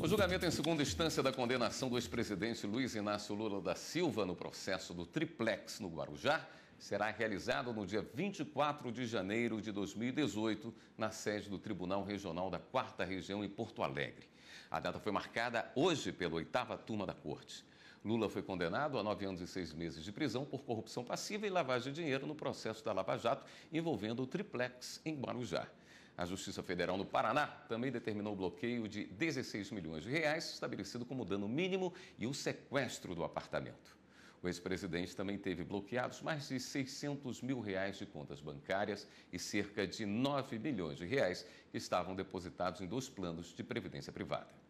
O julgamento em segunda instância da condenação do ex-presidente Luiz Inácio Lula da Silva no processo do triplex no Guarujá será realizado no dia 24 de janeiro de 2018, na sede do Tribunal Regional da Quarta Região em Porto Alegre. A data foi marcada hoje pela oitava turma da corte. Lula foi condenado a nove anos e seis meses de prisão por corrupção passiva e lavagem de dinheiro no processo da Lava Jato envolvendo o triplex em Guarujá. A Justiça Federal no Paraná também determinou o bloqueio de 16 milhões de reais, estabelecido como dano mínimo, e o sequestro do apartamento. O ex-presidente também teve bloqueados mais de 600 mil reais de contas bancárias e cerca de 9 milhões de reais que estavam depositados em dois planos de previdência privada.